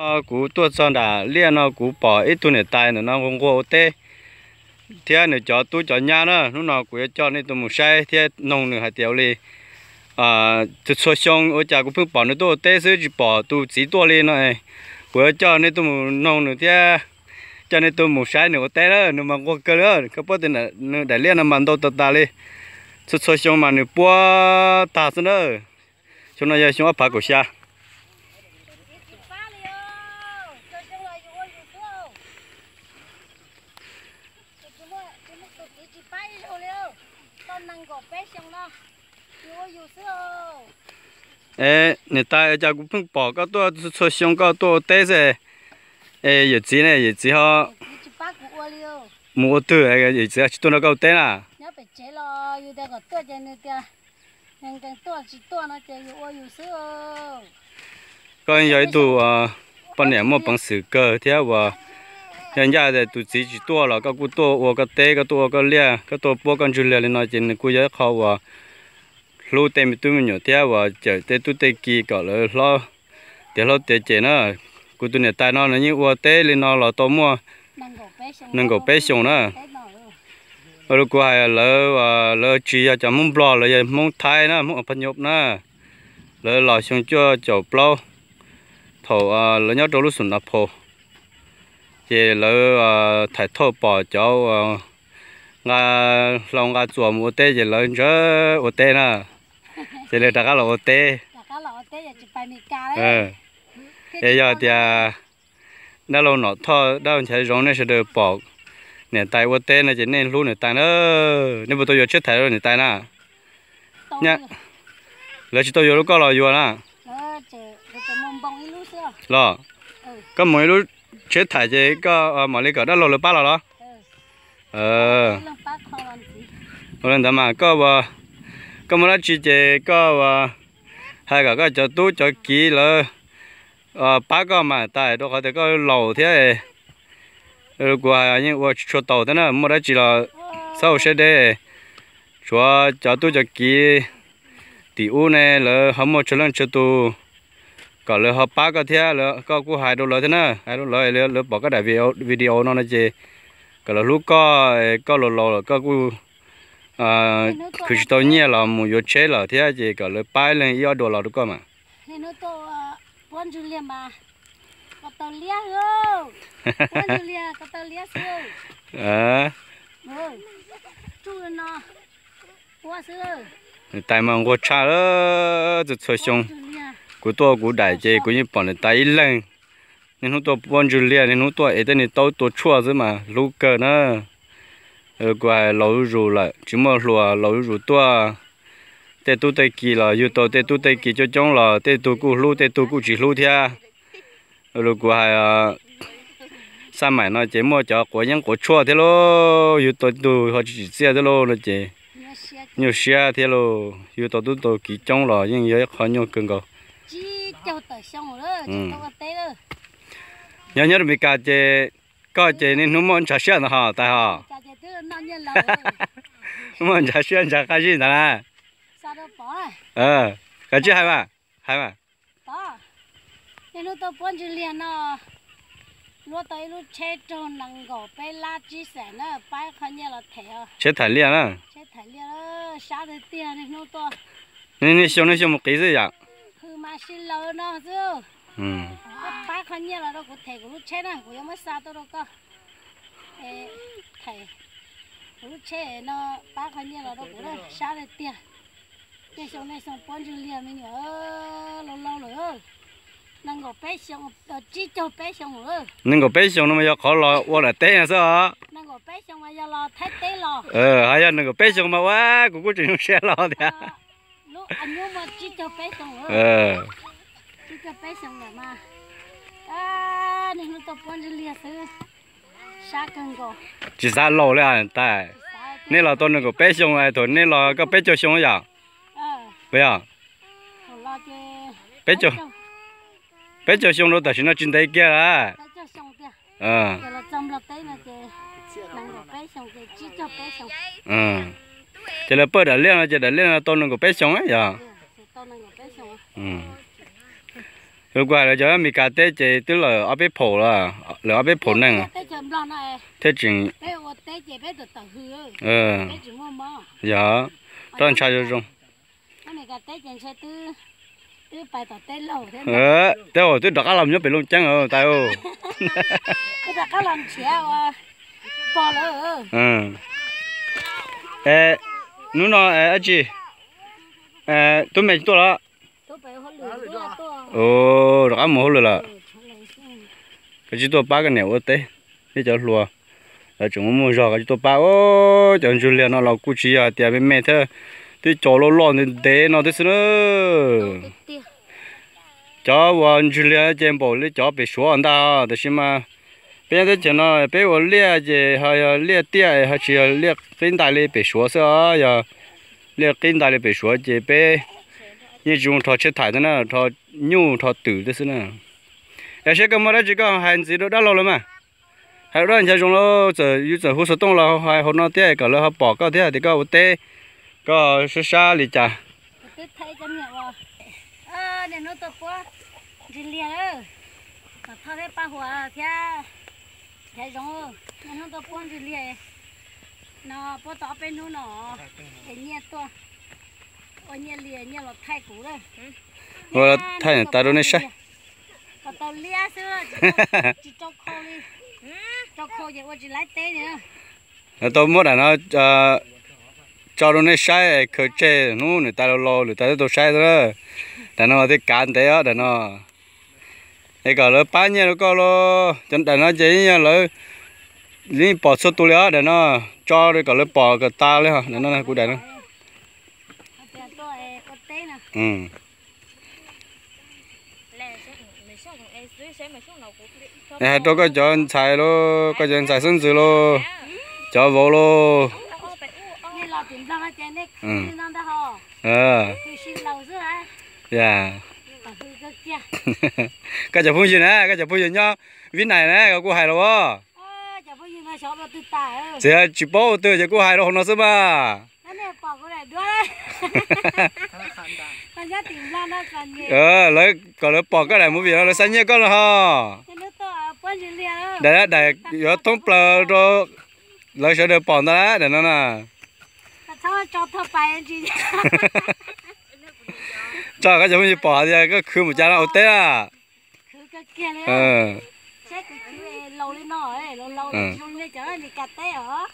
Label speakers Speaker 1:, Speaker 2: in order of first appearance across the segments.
Speaker 1: Ờ, cú tua sơn đã liên nó cú bỏ ít tu này tài nữa nó không có tê thế này cho tu cho nhà nó lúc nào cú cho nên tôi muốn sai thế nông nữa hạt tiểu li à từ số xong ở nhà cú phương bỏ nó tu tê sứ chỉ bỏ tu chỉ tua li này cú cho nên tôi muốn nông nữa thế cho nên tôi muốn sai nữa tê đó nó mà có cái đó cái bữa tin là nó đại liên nó mang đồ tật ta li số xong mà nó bua ta sơn đó chúng nó giờ chúng ở phải cố xa ê nè ta cha cũng phun bỏ các tua cho xong các tua té ê giờ này giờ chỉ họ mua từ ấy giờ chỉ chỉ tua nó à
Speaker 2: cái tua chỉ
Speaker 1: à bọn em mua bằng sữa cơ thế 人家的都自己多了，个古多我个带个多个练，个多包干出来了那件，古也好哇。路带没对面有带哇，就带都带几个了，老带老带件呢，古都呢带那了，你我带了那了多么，能够背上呢。ở lúc qua lỡ à, lỡ chỉ là cho mông bò lỡ mông thay nữa, mông phân nhộp na lỡ lò xong cho chỗ bò thầu à, lỡ nhớ đâu lúc sụn nạp hồ thì lỡ ờ, thải thô bỏ cháu nga lòng nga chùa mua tê thì lỡ nhớ ô tê nè thì lỡ đặt cá lẩu ô tê ừ bây ờ. giờ thì đã à, lâu nọ thọ đã ông chạy rong này được bỏ nè tay ô tê này chỉ nên luôn nè tay nữa nên bữa tôi vừa chết thải rồi nè tay nè nhá lỡ chỉ tôi vừa lúc có lò vừa nè ờ, lỡ à? ừ. có mỗi lúc chết thải chế có mà lấy cỡ đó lô lô ba lô đó ờ rồi lần đó mà có vợ có mà chỉ chế có vợ hai cái có cho tú cho kỹ lơ ờ ba cái mà tại đó có thể có lầu thế rồi qua những qua chỗ tàu thế nào mà đó chỉ là sau sẽ để cho cho tú cho kỹ thì u này là không một chỗ lần cho tôi có lỡ hợp ba có thế là, có cú hai đô lỡ thế nè hai đô lỡ lỡ lỡ bỏ cái đại video video nó nó chê có lỡ lúc có có lỡ lỡ có cú à cứ tôi nhẹ là một yếu chế là thế chê có lỡ bay lên yếu đô lỡ được cơ mà
Speaker 2: nên nó to à, quan chú liền mà có tàu lia không quan chú liền có tàu lia không à chú nó qua xưa
Speaker 1: tại mà ngô cha đó rất chơi xong của tôi của đại chế của những bọn này tay lên nên chúng tôi bón chủ liền nên chúng tôi ấy tên này tàu tôi chua rồi mà lú cơ nó qua ờ, lẩu rồi, lại chỉ mà lùa lẩu rồi tôi tê tu tê kỳ là yêu tàu tê tu tê kỳ cho chống là tê tu cụ lú tê tu cụ chỉ lú thia ờ, rồi qua à, sao mày nói chế mua cho của những của chua thế lo, yêu tàu tu họ chỉ xe thế lo nó chế nhiều xe thế lo, yêu tàu tu tàu kỳ chống là nhưng yếu khó nhiều cưng cầu Ừ. nhớ nhớ mình cả chế có chế nên nó muốn trả tiền hả tại hả muốn trả tiền trả cái gì đó ờ cái gì hay mà hay mà
Speaker 2: nên nó tao bận chuyện liền đó nó tới lúc chế trộn nặng gò bé lá chỉ sẻ nó bay khăn nhà là thẻ
Speaker 1: chế thẻ liền à chế
Speaker 2: thẻ liền đó sao được tiền nên nó to
Speaker 1: nên nên xong nên xong một cái gì vậy
Speaker 2: mà xin nó chứ ừ bác khăn nhẹ là đâu có thể à, của lúc chết này sao tôi đâu có thầy lúc chết nó bác khăn nhẹ là đâu có đâu sao được tiền này xong bốn chữ liền mình ở lâu lâu rồi nâng ngọc bé xong ờ, chỉ cho bé xong rồi
Speaker 1: nâng ngọc bé xong nó mà giờ khó lo qua là té là sao
Speaker 2: nâng xong mà giờ lo thấy té lo ừ, ờ hay là nâng anh mua một chiếc cho bé xong rồi ờ. chiếc cho bé xong rồi mà à nên lúc tập quan chân liền sứ sa cần
Speaker 1: chỉ sa lô lên anh à, ta nên là tôi nó có bé xong rồi thôi nên là có bé cho xong rồi bây à? ờ. giờ à? bé cho bé cho xong rồi ta xin nó chân tay kia là
Speaker 2: ờ là trong cái nắng bé xong cái chiếc cho bé
Speaker 1: ừ chỉ là bơ đã lên là chỉ đã lên là tôn nó có bé sống ấy giờ dạ. lúc ừ. qua là cho mình cà tê chỉ tức là ở bên phổ là là ở bên phổ này
Speaker 2: thế chừng dạ. ờ
Speaker 1: dạ toàn sai rồi không ờ tê hồ tôi đặt cá làm nhớ bị luôn chăng rồi tại ô
Speaker 2: tôi đặt cá làm chéo bỏ lỡ
Speaker 1: ờ nó nó à, à chị à tôi mệt tôi là ồ đã mồ hôi là cái chị to ba cái nẻo tê cái cháu lùa là chúng mua giò cái tôi ba ô chẳng chú liền nó là cú chỉ à tiệt bên mẹ thế tôi cho lo lo nên tê nó thế nữa cháu bọn chú liền chém bò lấy cháu bị xuống anh ta thế mà bây giờ chỉ nó bé ở lia gì hay lia tia hay chỉ lia kinh đại lý bị số sợ giờ lia kinh đại lý bị số gì bé như chúng ta chết thải thế nào thọ nhu thọ tử thế nào ở xe cái mà đó chỉ có hàng gì đó đã lâu rồi mà hay đó nhà chúng nó giờ như giờ hút số đông là hay họ nó tia cả là họ bỏ cái thế thì có tê cái sơ sa lì chả
Speaker 2: thấy chân nhẹ vào ờ để nó tập quá đi liền ơ thọ thế ba hòa thế thế giống nó nó tập quân gì liền nó bắt ừ. tao bên nó nó thế nhẹ to ở nhẹ liền nhẹ là thay cũ rồi rồi thay là tao đâu nên sai, còn tao lia
Speaker 1: xưa chỉ cho khô
Speaker 2: đi cho khô vậy qua chỉ lái té
Speaker 1: nữa tao muốn là nó ờ, cho nó nên sai khởi chế nó người ta lo người ta tao sai rồi, là nó thì cản thế đó là nó cái cả lỡ ba nha nó có lỡ chân đàn nó chỉ nha lỡ lý bỏ số tu lỡ để nó cho rồi cả lỡ bỏ cả ta lỡ hả để nó này cụ đàn nó ừ nè tôi có cho anh xài lô có cho anh xài sân dữ lo, cho vô lo.
Speaker 2: ừ ừ. ờ
Speaker 1: yeah cái chả phun gì nè cái chả phun gì nhá vít này nè cái cô hài rồi chị chị bố tôi chị cô hài rồi nó sao mà ờ lấy còn lấy bỏ cái này muốn gì đó lấy xanh nhé con rồi ha để để giờ thông plờ rồi lấy sẽ được bỏ ra để nó nè
Speaker 2: 他们找他白人去。
Speaker 1: cho cái giống như bỏ ra cái khứ một cha nó tết à khứ cái kia đấy ờ
Speaker 2: chết lâu lên nó ấy lâu lâu chung lên chở thì cắt tết ở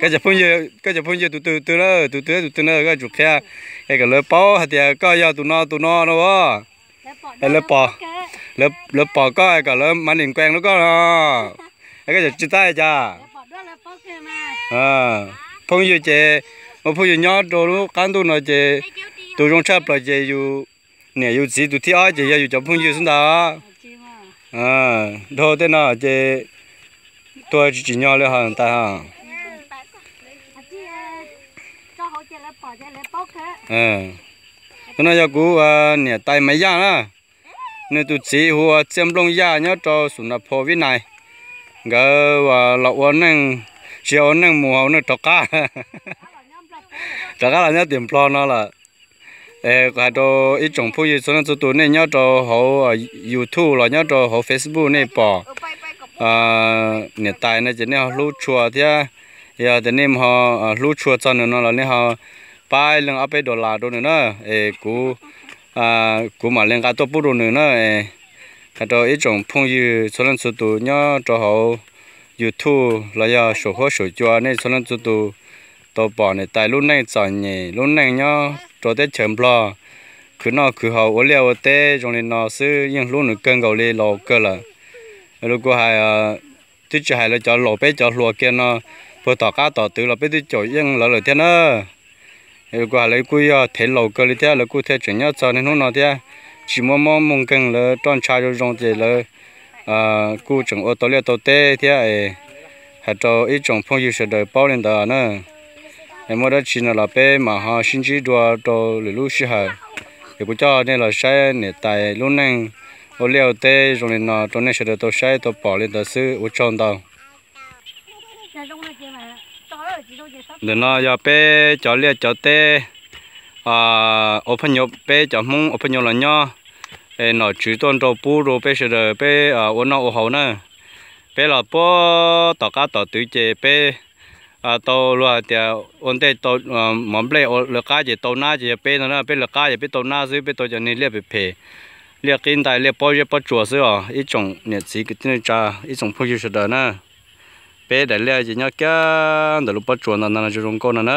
Speaker 1: cái giờ phun giờ cái giờ phun giờ tụi tụi nữa, nó tụi tụi tụi nó cái chụp kia cái cái lỡ bỏ hạt thì có giờ tụi nó tụi nó nó quá lỡ bỏ lỡ lỡ bỏ có cái lỡ mà nhìn quen nó có nó cái giờ chít tay cha à phun giờ chè mà phun giờ nhỏ rồi nó cán tụi nó chè tôi rong chắp lại chơi yêu nè yêu gì tôi thiếu chơi yêu chấm phun yêu xuống đó à thôi thế nào chơi tôi chỉ nhau là hàng ta ha ờ cái này giờ cú nè tay mấy giang đó nên tôi chỉ hùa chém long già nhớ cho sủng nạp phô với này gỡ và lậu ấn năng chiều ấn năng mùa ấn năng cá trọc cá là nhớ tiền plon nó là ê cả đồ ít trồng phụ gì số nó tụt tụt này nhớ cho họ youtube rồi nhớ cho họ facebook này bỏ à nè tại này chỉ họ lú chùa thế giờ thì nên họ lú chùa cho nên là nè họ bay lên áp đô la đô nữa ê cú à cú mà lên cả tổ bút đô nữa ê cả đó ít trồng phụ gì số nó tụt tụt nhớ cho họ youtube rồi giờ sổ hoa sổ chùa này số nó tụt tụt tổ bỏ này tại lúc này chọn nhỉ lúc này nhớ cho tết chậm lo cứ nó cứ hậu ổ leo tế trong nên nó sư yên luôn được cân gầu lê lò cơ là lúc cô hai tôi chỉ ah, e. hai là cho lò bé cho lùa kia nó vừa tỏ cá tỏ tứ là bé tôi chỗ yên lò lò thế nữa lúc cô hai lấy cú thế lò cơ lê thế là cú thế chuyển nhau cho nên hôm nọ thế chỉ mong mong mong cân là tròn trai rồi trong thế là cú chẳng ô tô leo tô tê thế ấy hạt cho ít trồng phong yêu sẽ đời bao lên đó nữa em mới đó chỉ là bé mà ha xin chỉ đua đồ lũ lũ xí hả thì cũng cho nên là sai nè tại lúc này ô liều tê rồi nên nó trong này sẽ được tôi sai tôi bỏ lên tôi sư ô chọn đâu nên nó giờ bé cho liều cho tê à ô phân nhộp bé cho mông ô phân nhộp là nhau em nó chỉ toàn đồ bù đồ bé sẽ được bé à ô nó ô hậu nữa bé là bố tao cá tao tự chế bé à tàu lo thì à, ổn định tàu mầm lê ở lợn cá gì tàu na gì bé nó bé lợn cá gì bé tàu na gì bé tàu cho nên liệp bị phê liệp kinh đại liệp bao nhiêu bao chuột gì à ít trồng nhiệt gì cái tên cha ít trồng phong yêu đó nè bé đại liệp gì nhá kia đại lục bao chuột nó nó chỉ trồng con nó